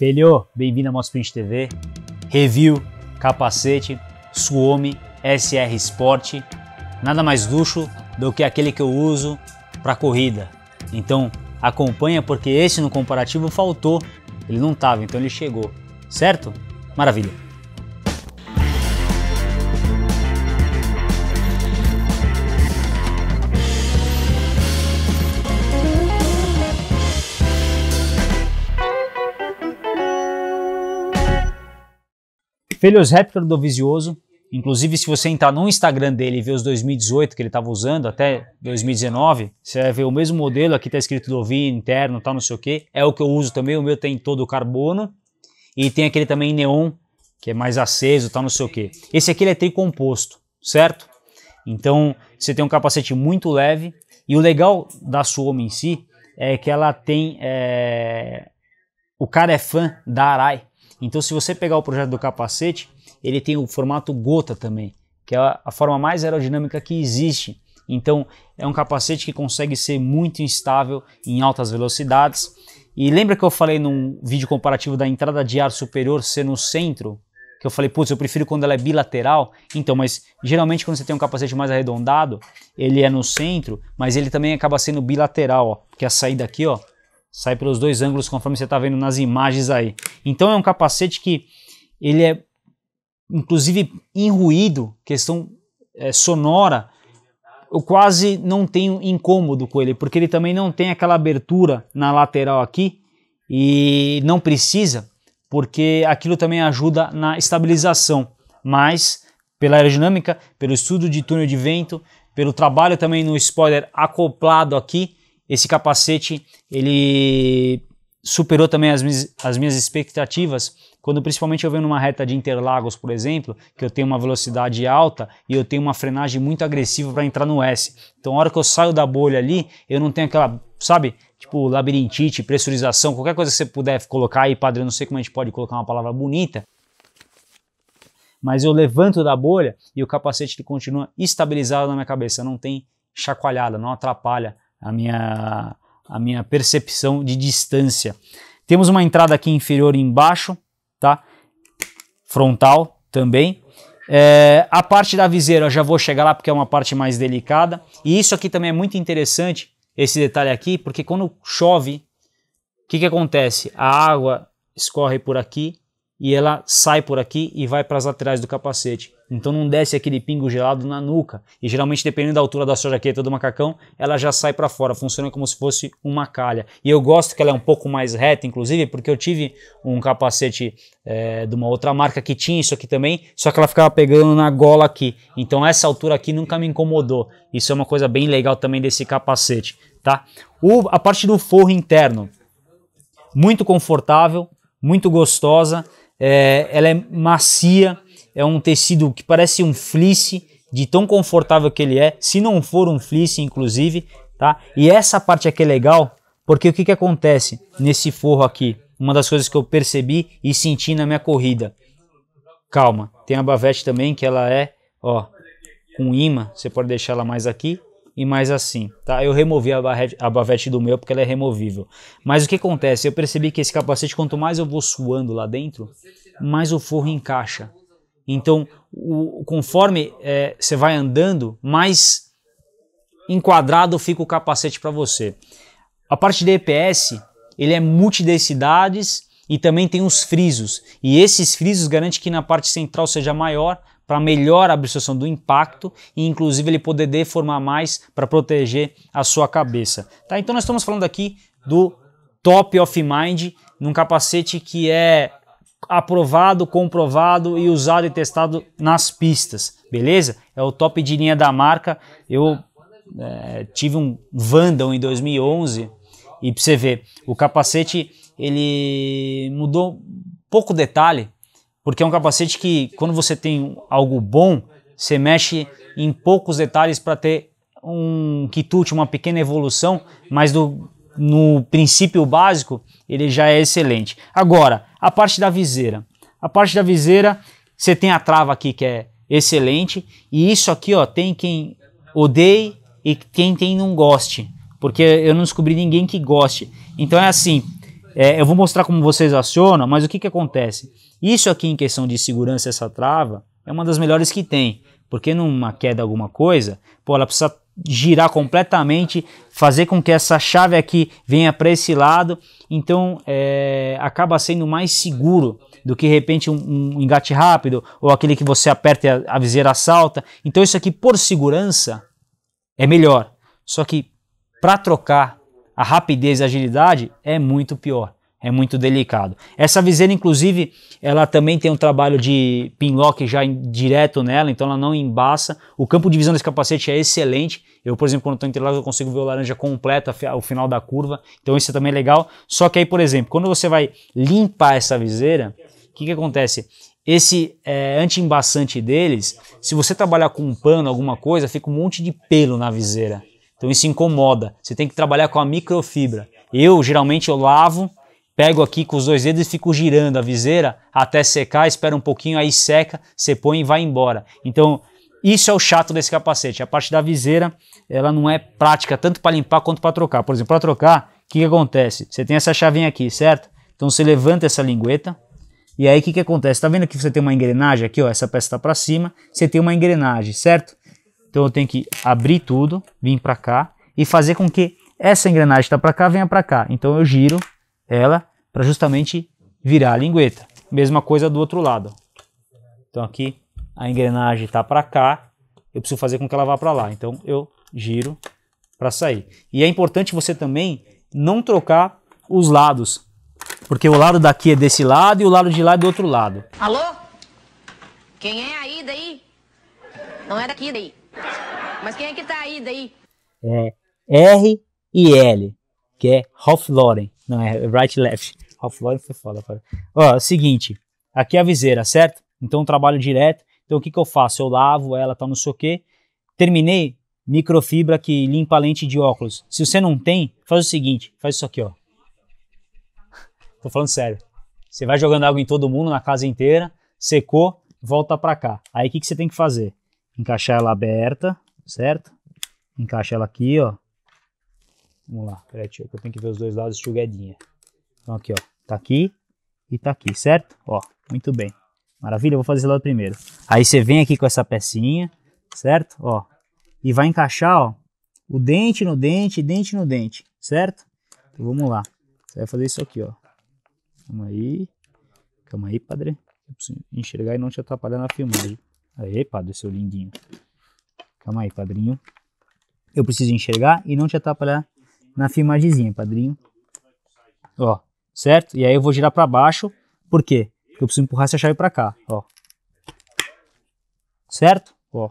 Felio, bem-vindo à nosso TV. Review, capacete, Suomi SR Sport. Nada mais luxo do que aquele que eu uso para corrida. Então acompanha porque esse no comparativo faltou, ele não estava, então ele chegou, certo? Maravilha! Felios Raptor do Visioso. Inclusive, se você entrar no Instagram dele e ver os 2018 que ele estava usando até 2019, você vai ver o mesmo modelo. Aqui está escrito Dovin interno, tal, não sei o que. É o que eu uso também. O meu tem todo carbono e tem aquele também neon que é mais aceso, tal, não sei o que. Esse aqui ele é tricomposto, certo? Então você tem um capacete muito leve e o legal da Suomi em si é que ela tem é... o cara é fã da Arai então, se você pegar o projeto do capacete, ele tem o formato gota também, que é a forma mais aerodinâmica que existe. Então, é um capacete que consegue ser muito instável em altas velocidades. E lembra que eu falei num vídeo comparativo da entrada de ar superior ser no centro? Que eu falei, putz, eu prefiro quando ela é bilateral. Então, mas geralmente quando você tem um capacete mais arredondado, ele é no centro, mas ele também acaba sendo bilateral, ó. a saída aqui, ó, sai pelos dois ângulos conforme você está vendo nas imagens aí. Então é um capacete que ele é inclusive em ruído, questão é, sonora, eu quase não tenho incômodo com ele, porque ele também não tem aquela abertura na lateral aqui e não precisa, porque aquilo também ajuda na estabilização, mas pela aerodinâmica, pelo estudo de túnel de vento, pelo trabalho também no spoiler acoplado aqui, esse capacete, ele superou também as, as minhas expectativas, quando principalmente eu venho numa reta de Interlagos, por exemplo, que eu tenho uma velocidade alta e eu tenho uma frenagem muito agressiva para entrar no S. Então, a hora que eu saio da bolha ali, eu não tenho aquela, sabe, tipo labirintite, pressurização, qualquer coisa que você puder colocar aí, padre, eu não sei como a gente pode colocar uma palavra bonita, mas eu levanto da bolha e o capacete ele continua estabilizado na minha cabeça, não tem chacoalhada, não atrapalha a minha, a minha percepção de distância. Temos uma entrada aqui inferior embaixo, tá? Frontal também. É, a parte da viseira eu já vou chegar lá porque é uma parte mais delicada. E isso aqui também é muito interessante, esse detalhe aqui, porque quando chove, o que, que acontece? A água escorre por aqui e ela sai por aqui e vai para as laterais do capacete. Então não desce aquele pingo gelado na nuca. E geralmente, dependendo da altura da sua jaqueta do macacão, ela já sai para fora. Funciona como se fosse uma calha. E eu gosto que ela é um pouco mais reta, inclusive, porque eu tive um capacete é, de uma outra marca que tinha isso aqui também, só que ela ficava pegando na gola aqui. Então essa altura aqui nunca me incomodou. Isso é uma coisa bem legal também desse capacete, tá? O, a parte do forro interno, muito confortável, muito gostosa. É, ela é macia é um tecido que parece um fleece, de tão confortável que ele é, se não for um fleece, inclusive, tá? E essa parte aqui é legal, porque o que, que acontece nesse forro aqui? Uma das coisas que eu percebi e senti na minha corrida. Calma, tem a bavete também, que ela é, ó, com imã, você pode deixar ela mais aqui e mais assim, tá? Eu removi a, barrete, a bavete do meu porque ela é removível. Mas o que acontece? Eu percebi que esse capacete, quanto mais eu vou suando lá dentro, mais o forro encaixa. Então, o, conforme é, você vai andando, mais enquadrado fica o capacete para você. A parte de EPS, ele é multidensidades e também tem os frisos. E esses frisos garantem que na parte central seja maior para melhor absorção do impacto e inclusive ele poder deformar mais para proteger a sua cabeça. Tá? Então nós estamos falando aqui do top of mind num capacete que é aprovado, comprovado e usado e testado nas pistas, beleza? É o top de linha da marca. Eu é, tive um Vandal em 2011 e para você ver, o capacete ele mudou pouco detalhe, porque é um capacete que quando você tem algo bom, você mexe em poucos detalhes para ter um quitute, uma pequena evolução, mas do no princípio básico, ele já é excelente. Agora, a parte da viseira. A parte da viseira, você tem a trava aqui que é excelente, e isso aqui, ó, tem quem odeie e quem tem não goste, porque eu não descobri ninguém que goste. Então é assim, é, eu vou mostrar como vocês acionam, mas o que que acontece? Isso aqui em questão de segurança, essa trava, é uma das melhores que tem, porque numa queda alguma coisa, pô, ela precisa girar completamente, fazer com que essa chave aqui venha para esse lado, então é, acaba sendo mais seguro do que de repente um, um, engate rápido ou aquele que você aperta e a, a viseira salta. Então isso aqui por segurança é melhor, só que para trocar a rapidez e a agilidade é muito pior é muito delicado. Essa viseira, inclusive, ela também tem um trabalho de pinlock já em, direto nela, então ela não embaça. O campo de visão desse capacete é excelente. Eu, por exemplo, quando estou interlagos, eu consigo ver o laranja completo ao final da curva. Então isso também é legal. Só que aí, por exemplo, quando você vai limpar essa viseira, o que, que acontece? Esse é, anti-embaçante deles, se você trabalhar com um pano, alguma coisa, fica um monte de pelo na viseira. Então isso incomoda. Você tem que trabalhar com a microfibra. Eu, geralmente, eu lavo Pego aqui com os dois dedos e fico girando a viseira até secar, espera um pouquinho, aí seca, você põe e vai embora. Então, isso é o chato desse capacete. A parte da viseira, ela não é prática tanto para limpar quanto para trocar. Por exemplo, para trocar, o que, que acontece? Você tem essa chavinha aqui, certo? Então você levanta essa lingueta, e aí o que, que acontece? Tá vendo que você tem uma engrenagem aqui, ó, essa peça está para cima, você tem uma engrenagem, certo? Então eu tenho que abrir tudo, vir para cá e fazer com que essa engrenagem está para cá venha para cá. Então eu giro ela para justamente virar a lingueta. Mesma coisa do outro lado. Então aqui a engrenagem está para cá, eu preciso fazer com que ela vá para lá. Então eu giro para sair. E é importante você também não trocar os lados, porque o lado daqui é desse lado e o lado de lá é do outro lado. Alô? Quem é aí daí? Não é daqui daí. Mas quem é que está aí daí? É R e L, que é Hofloren. Não, é right left. Ralph Lauren foi foda, cara. Ó, seguinte, aqui é a viseira, certo? Então eu trabalho direto. Então o que, que eu faço? Eu lavo ela, tal, tá, não sei o quê. Terminei, microfibra que limpa a lente de óculos. Se você não tem, faz o seguinte, faz isso aqui, ó. Tô falando sério. Você vai jogando água em todo mundo, na casa inteira, secou, volta pra cá. Aí o que, que você tem que fazer? Encaixar ela aberta, certo? Encaixa ela aqui, ó. Vamos lá, peraí, que eu tenho que ver os dois lados enxugadinha. Então aqui, ó, tá aqui e tá aqui, certo? Ó, muito bem. Maravilha, eu vou fazer esse lado primeiro. Aí você vem aqui com essa pecinha, certo? Ó, e vai encaixar, ó, o dente no dente, dente no dente, certo? Então vamos lá. Você vai fazer isso aqui, ó. Calma aí. Calma aí, padre. Eu preciso enxergar e não te atrapalhar na filmagem. Aê, padre, seu lindinho. Calma aí, padrinho. Eu preciso enxergar e não te atrapalhar na filmagemzinha, padrinho. Ó, certo? E aí eu vou girar para baixo, por quê? Porque eu preciso empurrar essa chave para cá, ó. Certo? Ó.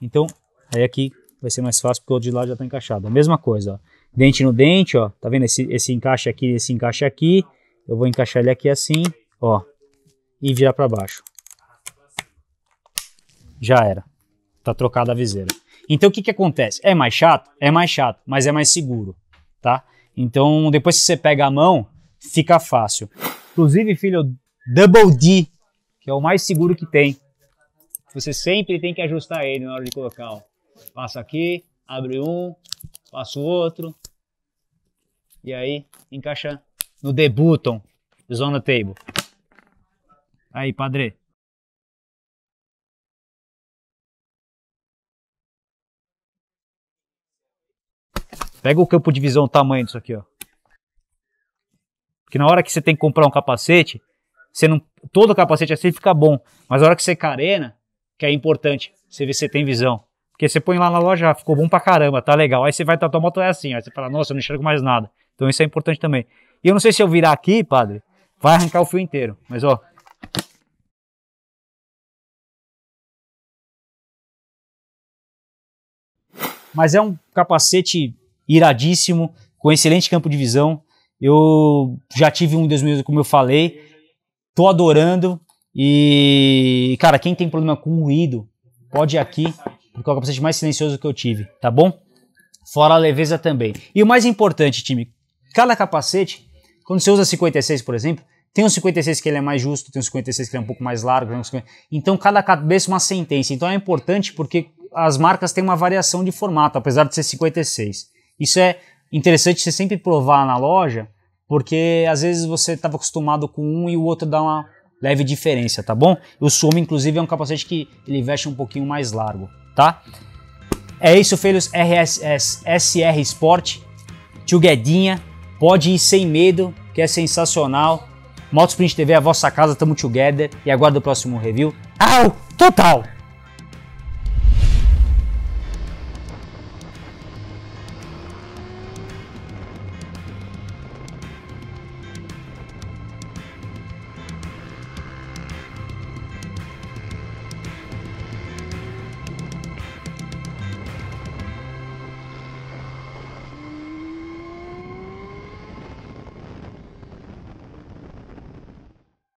Então, aí aqui vai ser mais fácil porque o outro de lá já está encaixado. A mesma coisa, ó. Dente no dente, ó. Tá vendo esse, esse encaixe aqui, esse encaixe aqui. Eu vou encaixar ele aqui assim, ó. E virar para baixo. Já era. Tá trocada a viseira. Então o que, que acontece? É mais chato? É mais chato, mas é mais seguro, tá? Então depois que você pega a mão, fica fácil. Inclusive, filho, Double D, que é o mais seguro que tem. Você sempre tem que ajustar ele na hora de colocar. Ó. Passa aqui, abre um, passa o outro. E aí encaixa no The Button, Zona Table. Aí, padre. Pega o campo de visão, o tamanho disso aqui, ó. Porque na hora que você tem que comprar um capacete, você não, todo capacete assim fica bom. Mas na hora que você carena, que é importante, você vê se você tem visão. Porque você põe lá na loja, ah, ficou bom pra caramba, tá legal. Aí você vai, tá, tua moto é assim, aí você fala, nossa, eu não enxergo mais nada. Então isso é importante também. E eu não sei se eu virar aqui, padre, vai arrancar o fio inteiro. Mas ó, mas é um capacete iradíssimo, com excelente campo de visão. Eu já tive um em como eu falei, tô adorando. E, cara, quem tem problema com ruído, pode ir aqui, porque é o capacete mais silencioso que eu tive, tá bom? Fora a leveza também. E o mais importante, time, cada capacete, quando você usa 56, por exemplo, tem um 56 que ele é mais justo, tem um 56 que ele é um pouco mais largo. Um 50... Então, cada cabeça uma sentença. Então, é importante porque as marcas têm uma variação de formato, apesar de ser 56. Isso é interessante você sempre provar na loja, porque às vezes você estava acostumado com um e o outro dá uma leve diferença, tá bom? O Sumo, inclusive, é um capacete que ele veste um pouquinho mais largo, tá? É isso, filhos. RSS SR Sport, tio Guedinha, pode ir sem medo, que é sensacional. Motosprint TV é a vossa casa, tamo together e aguardo o próximo review. Au! Total!